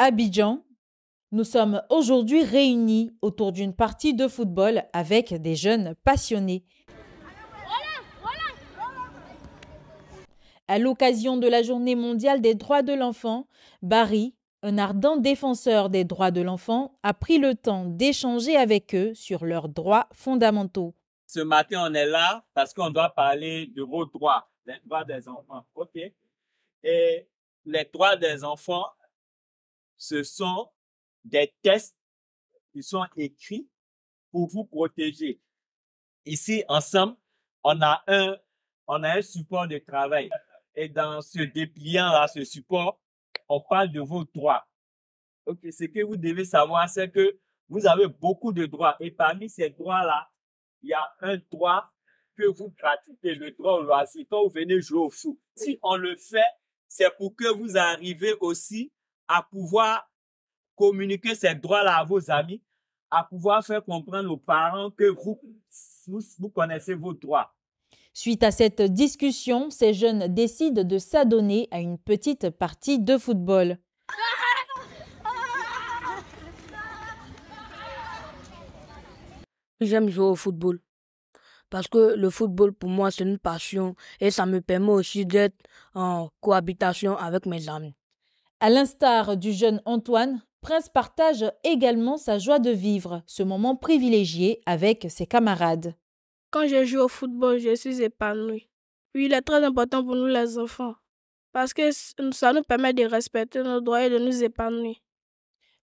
Abidjan, nous sommes aujourd'hui réunis autour d'une partie de football avec des jeunes passionnés. À l'occasion de la Journée mondiale des droits de l'enfant, Barry, un ardent défenseur des droits de l'enfant, a pris le temps d'échanger avec eux sur leurs droits fondamentaux. Ce matin, on est là parce qu'on doit parler de vos droits, les droits des enfants. OK? Et les droits des enfants ce sont des tests qui sont écrits pour vous protéger. Ici, ensemble, on a un, on a un support de travail. Et dans ce dépliant-là, ce support, on parle de vos droits. Ok, ce que vous devez savoir, c'est que vous avez beaucoup de droits. Et parmi ces droits-là, il y a un droit que vous pratiquez, le droit au loisir, quand vous venez jouer au foot. Si on le fait, c'est pour que vous arriviez aussi à pouvoir communiquer ces droits-là à vos amis, à pouvoir faire comprendre aux parents que vous, vous, vous connaissez vos droits. Suite à cette discussion, ces jeunes décident de s'adonner à une petite partie de football. J'aime jouer au football. Parce que le football, pour moi, c'est une passion et ça me permet aussi d'être en cohabitation avec mes amis. À l'instar du jeune Antoine, Prince partage également sa joie de vivre ce moment privilégié avec ses camarades. Quand je joue au football, je suis épanouie. Oui, il est très important pour nous les enfants parce que ça nous permet de respecter nos droits et de nous épanouir.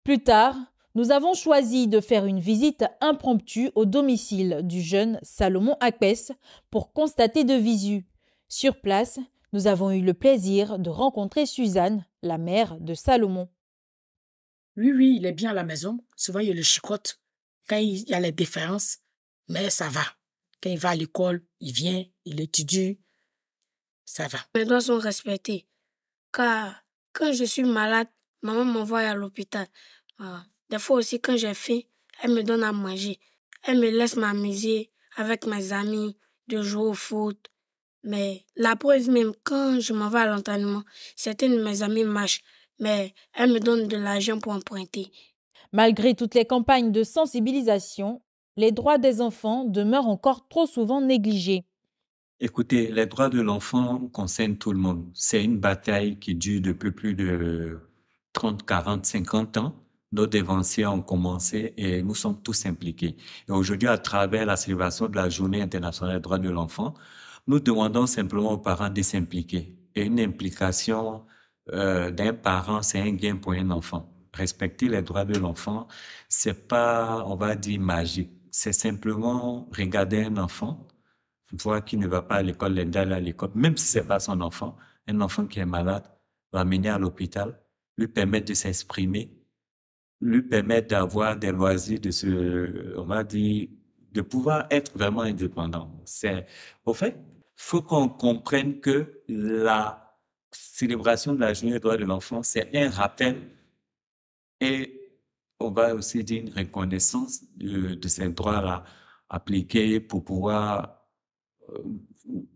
Plus tard, nous avons choisi de faire une visite impromptue au domicile du jeune Salomon Akpes pour constater de visu. Sur place, nous avons eu le plaisir de rencontrer Suzanne, la mère de Salomon. Oui, oui, il est bien à la maison. Souvent, il le chicote quand il y a les différences. mais ça va. Quand il va à l'école, il vient, il étudie, ça va. Mes droits sont respectés. Car quand je suis malade, maman m'envoie à l'hôpital. Ah, des fois aussi, quand j'ai faim, elle me donne à manger. Elle me laisse m'amuser avec mes amis, de jouer au foot, mais la preuve même, quand je m'en vais à l'entraînement, certaines de mes amies marchent, mais elles me donnent de l'argent pour emprunter. Malgré toutes les campagnes de sensibilisation, les droits des enfants demeurent encore trop souvent négligés. Écoutez, les droits de l'enfant concernent tout le monde. C'est une bataille qui dure depuis plus de 30, 40, 50 ans. Nos dévanciers ont commencé et nous sommes tous impliqués. Et aujourd'hui, à travers la célébration de la Journée internationale des droits de l'enfant, nous demandons simplement aux parents de s'impliquer. Et une implication euh, d'un parent, c'est un gain pour un enfant. Respecter les droits de l'enfant, ce n'est pas, on va dire, magique. C'est simplement regarder un enfant, voir qu'il ne va pas à l'école, l'aider à l'école, même si ce c'est pas son enfant. Un enfant qui est malade, l'amener à l'hôpital, lui permettre de s'exprimer, lui permettre d'avoir des loisirs, de se, on va dire, de pouvoir être vraiment indépendant. C'est, au fait, faut qu'on comprenne que la célébration de la journée des droits de l'enfant, c'est un rappel et on va aussi dire une reconnaissance de, ces droits à appliqués pour pouvoir euh,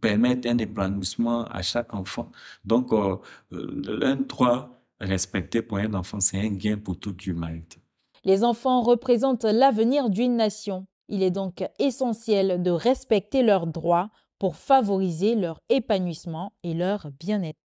permettre un épanouissement à chaque enfant. Donc, euh, euh, un droit respecté pour un enfant, c'est un gain pour toute l'humanité. Les enfants représentent l'avenir d'une nation. Il est donc essentiel de respecter leurs droits pour favoriser leur épanouissement et leur bien-être.